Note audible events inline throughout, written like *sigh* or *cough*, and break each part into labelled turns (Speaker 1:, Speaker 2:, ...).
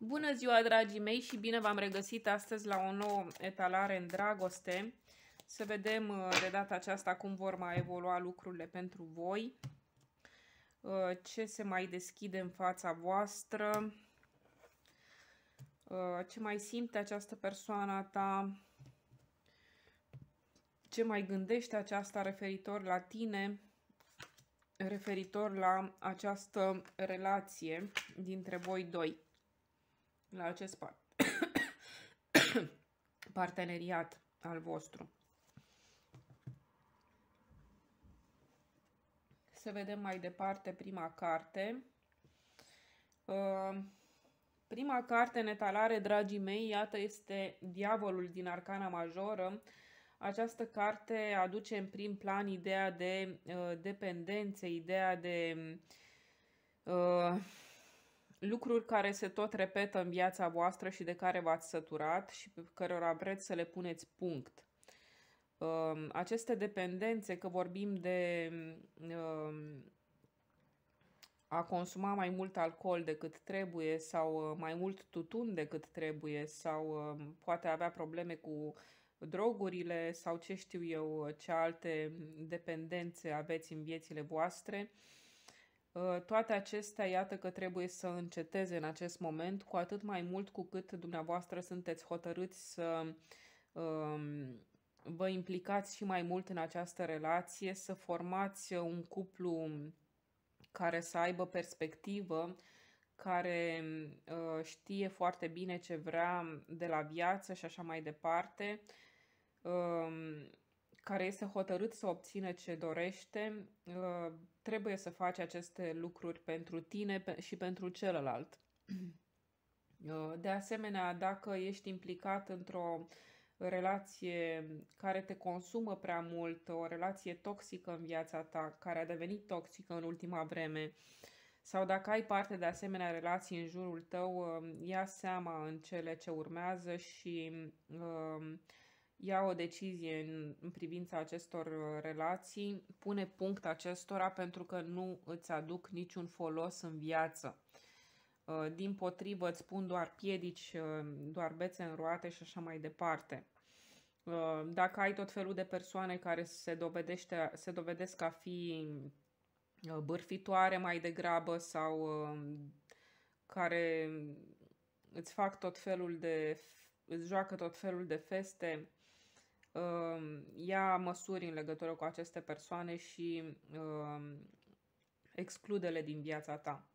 Speaker 1: Bună ziua, dragii mei, și bine v-am regăsit astăzi la o nouă etalare în dragoste. Să vedem uh, de data aceasta cum vor mai evolua lucrurile pentru voi, uh, ce se mai deschide în fața voastră, uh, ce mai simte această persoană ta, ce mai gândește aceasta referitor la tine, referitor la această relație dintre voi doi la acest part *coughs* parteneriat al vostru. Să vedem mai departe prima carte. Uh, prima carte în etalare, dragii mei, iată, este Diavolul din Arcana Majoră. Această carte aduce în prim plan ideea de uh, dependență, ideea de uh, lucruri care se tot repetă în viața voastră și de care v-ați săturat și pe cărora vreți să le puneți punct. Um, aceste dependențe, că vorbim de um, a consuma mai mult alcool decât trebuie sau uh, mai mult tutun decât trebuie sau um, poate avea probleme cu drogurile sau ce știu eu ce alte dependențe aveți în viețile voastre, uh, Uh, toate acestea, iată că trebuie să înceteze în acest moment, cu atât mai mult cu cât dumneavoastră sunteți hotărâți să um, vă implicați și mai mult în această relație, să formați un cuplu care să aibă perspectivă, care uh, știe foarte bine ce vrea de la viață și așa mai departe um, care este hotărât să obțină ce dorește, uh, trebuie să faci aceste lucruri pentru tine și pentru celălalt. *clears throat* Uh, de asemenea, dacă ești implicat într-o relație care te consumă prea mult, o relație toxică în viața ta, care a devenit toxică în ultima vreme, sau dacă ai parte de asemenea relații în jurul tău, uh, ia seama în cele ce urmează și uh, ia o decizie în, în privința acestor uh, relații, pune punct acestora pentru că nu îți aduc niciun folos în viață. Uh, din potrivă îți pun doar piedici, uh, doar bețe în roate și așa mai departe. Dacă ai tot felul de persoane care se, dovedește, se dovedesc a fi bârfitoare mai degrabă sau care îți fac tot felul de îți joacă tot felul de feste, Um, ia măsuri în legătură cu aceste persoane și um, excludele din viața ta.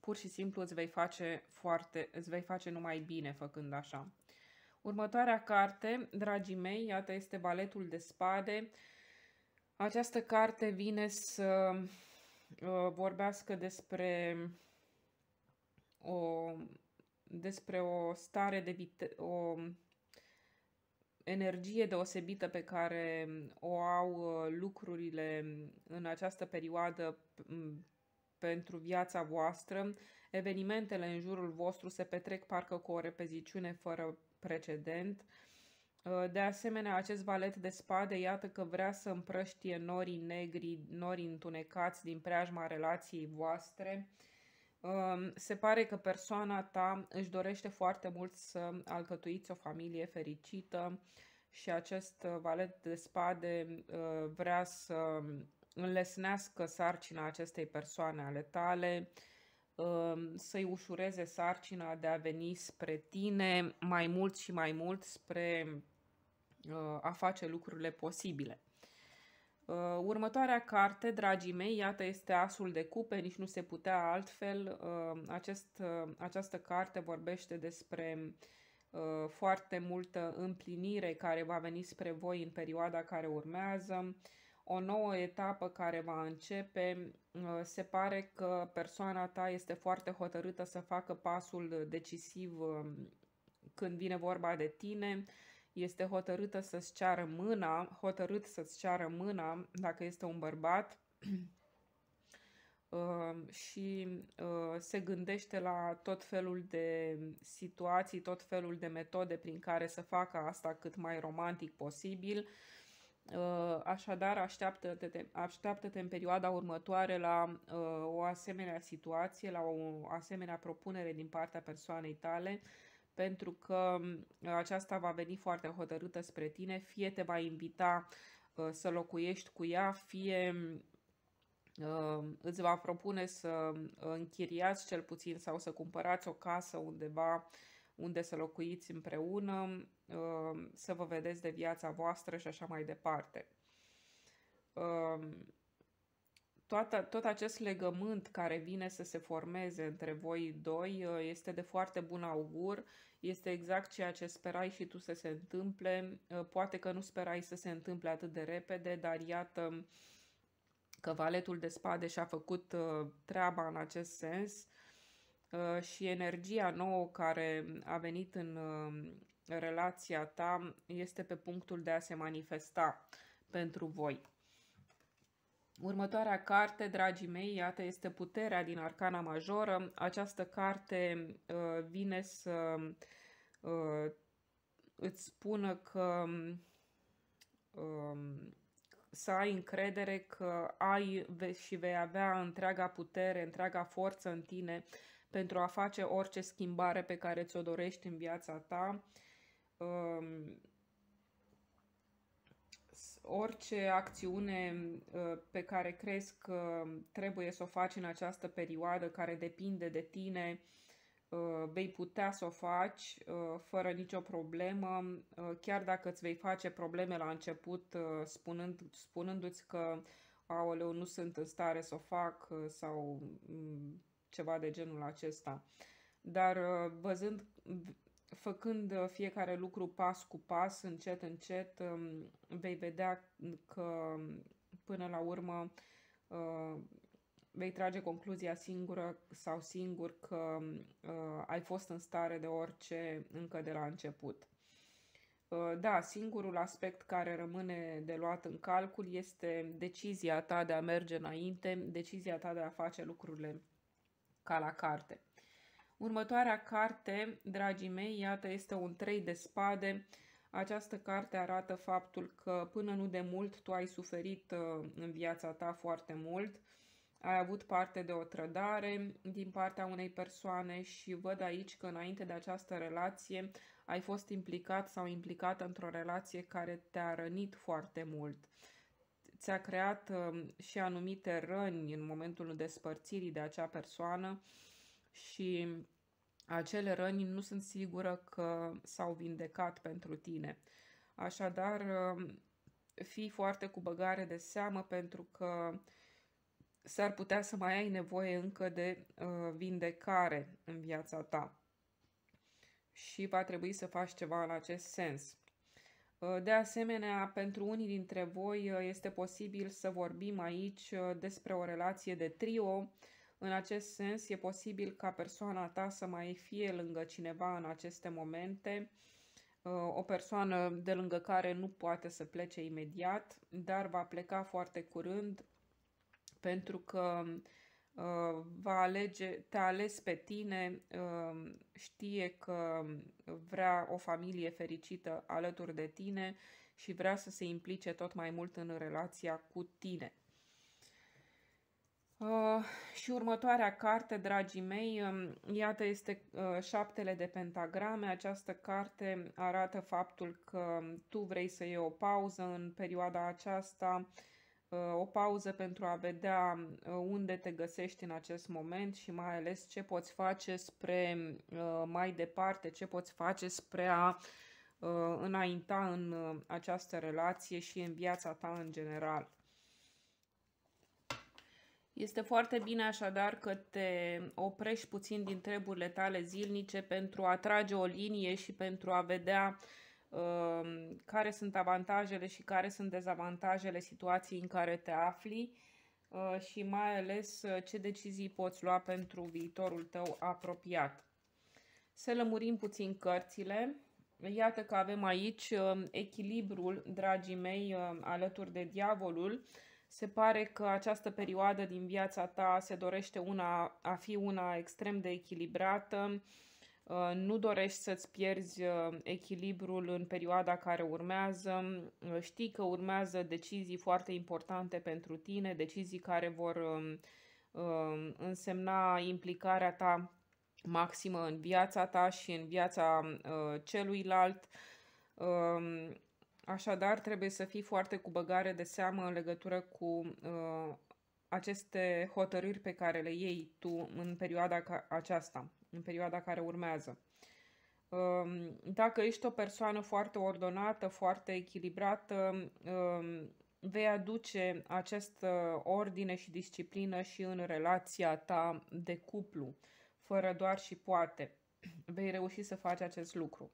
Speaker 1: Pur și simplu îți vei face foarte, îți vei face numai bine făcând așa. Următoarea carte, dragii mei, iată este Baletul de Spade. Această carte vine să uh, vorbească despre o, despre o stare de vite- o energie deosebită pe care mm, o au uh, lucrurile mm, în această perioadă mm, pentru viața voastră, evenimentele în jurul vostru se petrec parcă cu o repeziciune fără precedent. Uh, de asemenea, acest valet de spade, iată că vrea să împrăștie norii negri, norii întunecați din preajma relației voastre, uh, se pare că persoana ta își dorește foarte mult să alcătuiți o familie fericită și acest uh, valet de spade uh, vrea să înlesnească sarcina acestei persoane ale tale, um, să-i ușureze sarcina de a veni spre tine mai mult și mai mult spre uh, a face lucrurile posibile. Uh, următoarea carte, dragii mei, iată, este Asul de cupe, nici nu se putea altfel. Uh, acest, uh, această carte vorbește despre foarte multă împlinire care va veni spre voi în perioada care urmează, o nouă etapă care va începe. Se pare că persoana ta este foarte hotărâtă să facă pasul decisiv um, când vine vorba de tine este hotărâtă să-ți ceară mâna, hotărât să-ți ceară mâna dacă este un bărbat *clears throat* uh, și uh, se gândește la tot felul de situații, tot felul de metode prin care să facă asta cât mai romantic posibil. Uh, așadar, așteaptă-te, așteaptă-te în perioada următoare la o asemenea situație, la o asemenea propunere din partea persoanei tale pentru că uh, aceasta va veni foarte hotărâtă spre tine, fie te va invita uh, să locuiești cu ea, fie uh, îți va propune să închiriați cel puțin sau să cumpărați o casă undeva unde să locuiți împreună, să vă vedeți de viața voastră și așa mai departe toată, tot acest legământ care vine să se formeze între voi doi uh, este de foarte bun augur, este exact ceea ce sperai și tu să se întâmple. Uh, poate că nu sperai să se întâmple atât de repede, dar iată că valetul de spade și-a făcut uh, treaba în acest sens și energia nouă care a venit în relația ta este pe punctul de a se manifesta pentru voi. Următoarea carte, dragii mei, iată, este Puterea din Arcana Majoră. Această carte uh, vine să uh, îți spună că uh, să ai încredere că ai și vei avea întreaga putere, întreaga forță în tine pentru a face orice schimbare pe care ți-o dorești în viața ta. Uh, orice acțiune uh, pe care crezi că trebuie să o faci în această perioadă care depinde de tine, uh, vei putea să o faci uh, fără nicio problemă, chiar dacă îți vei face probleme la început spunând, spunându-ți că aoleu, nu sunt în stare să o fac sau mm, ceva de genul acesta. Dar văzând făcând uh, fiecare lucru pas cu pas, încet, încet, um, vei vedea că um, până la urmă uh, vei trage concluzia singură sau singur că um, uh, ai fost în stare de orice încă de la început. Da, singurul aspect care rămâne de luat în calcul este decizia ta de a merge înainte, decizia ta de a face lucrurile ca la carte. Următoarea carte, dragii mei, iată, este un trei de spade. Această carte arată faptul că până nu de mult tu ai suferit uh, în viața ta foarte mult, ai avut parte de o trădare din partea unei persoane și văd aici că înainte de această relație ai fost implicat sau implicat într-o relație care te-a rănit foarte mult. Ți-a creat uh, și anumite răni în momentul despărțirii de acea persoană și acele răni nu sunt sigură că s-au vindecat pentru tine. Așadar, fii foarte cu băgare de seamă pentru că s-ar putea să mai ai nevoie încă de uh, vindecare în viața ta și va trebui să faci ceva în acest sens. Uh, de asemenea, pentru unii dintre voi uh, este posibil să vorbim aici despre o relație de trio, în acest sens, e posibil ca persoana ta să mai fie lângă cineva în aceste momente, uh, o persoană de lângă care nu poate să plece imediat, dar va pleca foarte curând pentru că uh, va alege, te ales pe tine, uh, știe că vrea o familie fericită alături de tine și vrea să se implice tot mai mult în relația cu tine. Uh, și următoarea carte, dragii mei, um, iată este uh, Șaptele de Pentagrame. Această carte arată faptul că um, tu vrei să iei o pauză în perioada aceasta, uh, o pauză pentru a vedea uh, unde te găsești în acest moment și mai ales ce poți face spre uh, mai departe, ce poți face spre a înainta în această relație și în viața ta în general. Este foarte bine așadar că te oprești puțin din treburile tale zilnice pentru a trage o linie și pentru a vedea uh, care sunt avantajele și care sunt dezavantajele situației în care te afli uh, și mai ales uh, ce decizii poți lua pentru viitorul tău apropiat. Să lămurim puțin cărțile. Iată că avem aici um, echilibrul, dragii mei, uh, alături de diavolul se pare că această perioadă din viața ta se dorește una, a fi una extrem de echilibrată, uh, nu dorești să-ți pierzi uh, echilibrul în perioada care urmează, uh, știi că urmează decizii foarte importante pentru tine, decizii care vor um, um, însemna implicarea ta maximă în viața ta și în viața celuilalt um, Așadar, trebuie să fii foarte cu băgare de seamă în legătură cu uh, aceste hotărâri pe care le iei tu în perioada ca aceasta, în perioada care urmează. Uh, dacă ești o persoană foarte ordonată, foarte echilibrată, uh, vei aduce această ordine și disciplină și în relația ta de cuplu, fără doar și poate. Vei reuși să faci acest lucru.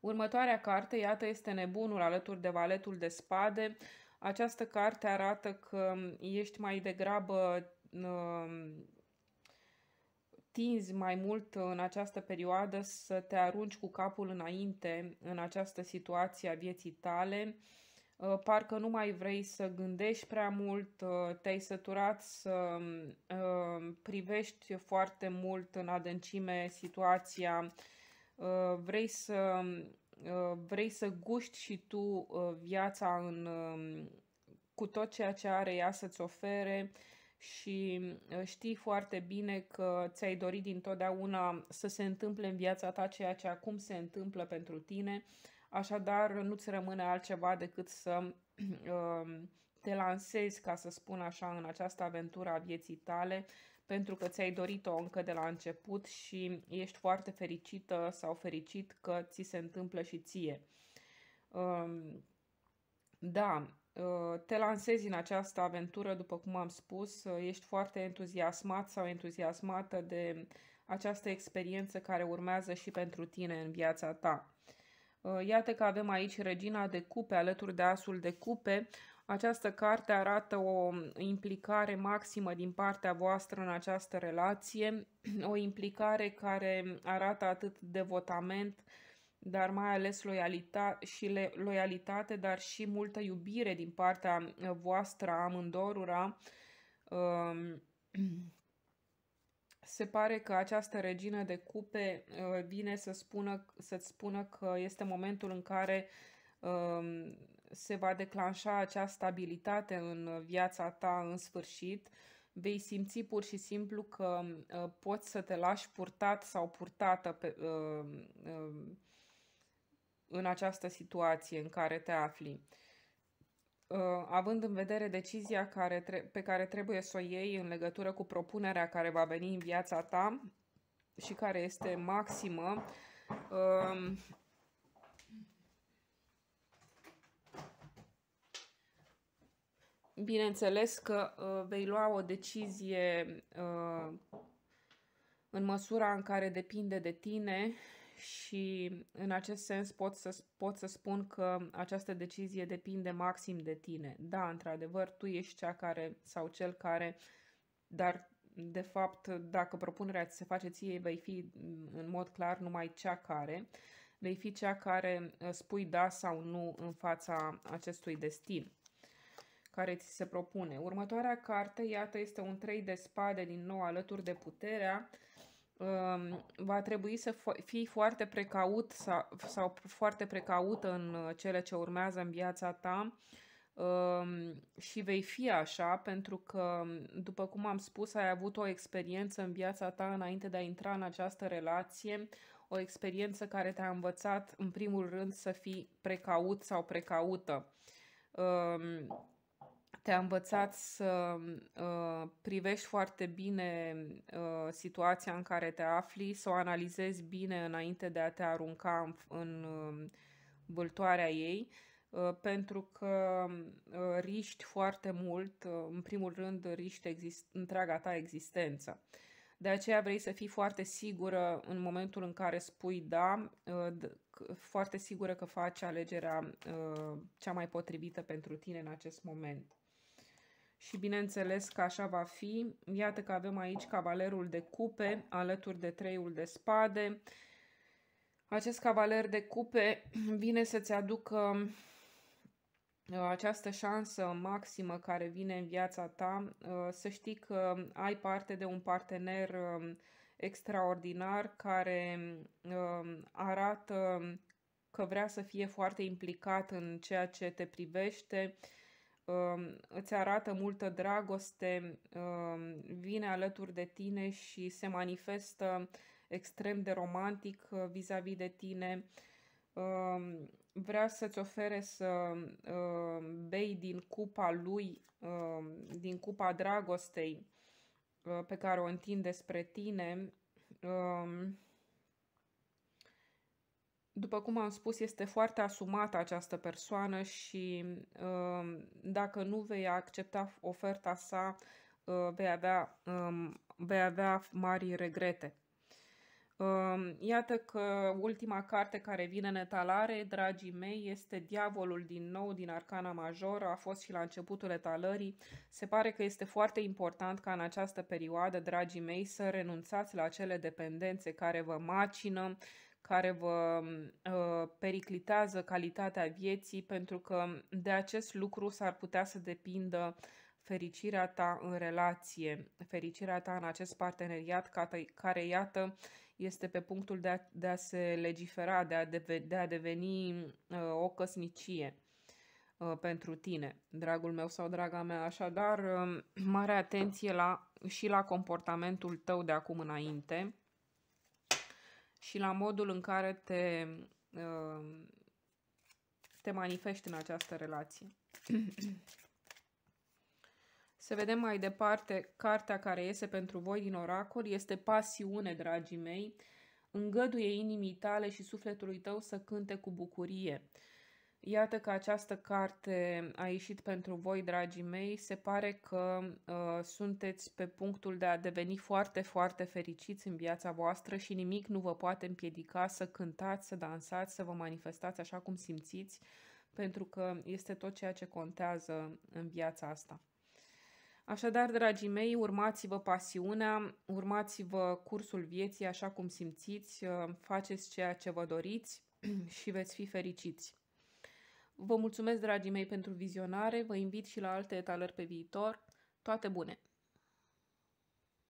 Speaker 1: Următoarea carte, iată, este Nebunul alături de Valetul de Spade. Această carte arată că ești mai degrabă um, tinzi mai mult în această perioadă să te arunci cu capul înainte în această situație a vieții tale. Uh, parcă nu mai vrei să gândești prea mult, uh, te-ai săturat să um, uh, privești foarte mult în adâncime situația Uh, vrei să, uh, vrei să guști și tu uh, viața în, um, cu tot ceea ce are ea să-ți ofere și știi foarte bine că ți-ai dorit dintotdeauna să se întâmple în viața ta ceea ce acum se întâmplă pentru tine, așadar nu-ți rămâne altceva decât să *clears throat* um, te lansezi, ca să spun așa, în această aventură a vieții tale, pentru că ți-ai dorit-o încă de la început și ești foarte fericită sau fericit că ți se întâmplă și ție. Um, da, uh, te lansezi în această aventură, după cum am spus, uh, ești foarte entuziasmat sau entuziasmată de această experiență care urmează și pentru tine în viața ta. Uh, iată că avem aici regina de cupe alături de asul de cupe, această carte arată o implicare maximă din partea voastră în această relație, *clears throat* o implicare care arată atât devotament, dar mai ales loialitate și loialitate, dar și multă iubire din partea uh, voastră amândorura. Um, *clears throat* se pare că această regină de cupe uh, vine să spună, să spună că este momentul în care um, se va declanșa această stabilitate în viața ta în sfârșit, vei simți pur și simplu că uh, poți să te lași purtat sau purtată pe, uh, uh, în această situație în care te afli. Uh, având în vedere decizia care tre- pe care trebuie să o iei în legătură cu propunerea care va veni în viața ta și care este maximă, uh, Bineînțeles că uh, vei lua o decizie uh, în măsura în care depinde de tine și în acest sens pot să, pot să spun că această decizie depinde maxim de tine. Da, într-adevăr, tu ești cea care sau cel care, dar de fapt, dacă propunerea ți se face ție, vei fi în mod clar numai cea care. Vei fi cea care uh, spui da sau nu în fața acestui destin care ți se propune. Următoarea carte, iată, este un trei de spade din nou alături de puterea. Um, va trebui să fii foarte precaut sau, foarte precaută în uh, cele ce urmează în viața ta um, și vei fi așa pentru că, um, după cum am spus, ai avut o experiență în viața ta înainte de a intra în această relație, o experiență care te-a învățat, în primul rând, să fii precaut sau precaută te-a învățat să uh, privești foarte bine uh, situația în care te afli, să o analizezi bine înainte de a te arunca în, în uh, vâltoarea ei, uh, pentru că uh, riști foarte mult, uh, în primul rând, riști exist- întreaga ta existență. De aceea vrei să fii foarte sigură în momentul în care spui da, uh, foarte sigură că faci alegerea uh, cea mai potrivită pentru tine în acest moment și bineînțeles că așa va fi. Iată că avem aici cavalerul de cupe alături de treiul de spade. Acest cavaler de cupe *clears throat* vine să-ți aducă uh, această șansă maximă care vine în viața ta. Uh, să știi că ai parte de un partener um, extraordinar care um, arată că vrea să fie foarte implicat în ceea ce te privește, Um, îți arată multă dragoste, um, vine alături de tine și se manifestă extrem de romantic uh, vis-a-vis -vis de tine, um, vrea să-ți ofere să bei din cupa lui, din cupa dragostei uh, pe care o întinde spre tine, după cum am spus, este foarte asumată această persoană și um, dacă nu vei accepta oferta sa, uh, vei avea, um, vei avea mari regrete. Um, iată că ultima carte care vine în etalare, dragii mei, este Diavolul din nou din Arcana Major, a fost și la începutul etalării. Se pare că este foarte important ca în această perioadă, dragii mei, să renunțați la acele dependențe care vă macină, care vă uh, periclitează calitatea vieții, pentru că de acest lucru s-ar putea să depindă fericirea ta în relație, fericirea ta în acest parteneriat care, iată, este pe punctul de a, de a se legifera, de a, deve, de a deveni uh, o căsnicie uh, pentru tine, dragul meu sau draga mea. Așadar, mare atenție la, și la comportamentul tău de acum înainte și la modul în care te, uh, te manifesti în această relație. *clears throat* Să vedem mai departe, cartea care iese pentru voi din oracol este pasiune, dragii mei. Îngăduie inimii tale și sufletului tău să cânte cu bucurie. Uh, Iată că această carte a ieșit pentru voi, dragii mei. Se pare că uh, sunteți pe punctul de a deveni foarte, foarte fericiți în viața voastră și nimic nu vă poate împiedica să cântați, să dansați, să vă manifestați așa cum simțiți, pentru că este tot ceea ce contează în viața asta. Așadar, dragii mei, urmați-vă pasiunea, urmați-vă cursul vieții așa cum simțiți, uh, faceți ceea ce vă doriți *clears throat* și veți fi fericiți. Vă mulțumesc, dragii mei, pentru vizionare, vă invit și la alte etalări pe viitor. Toate bune!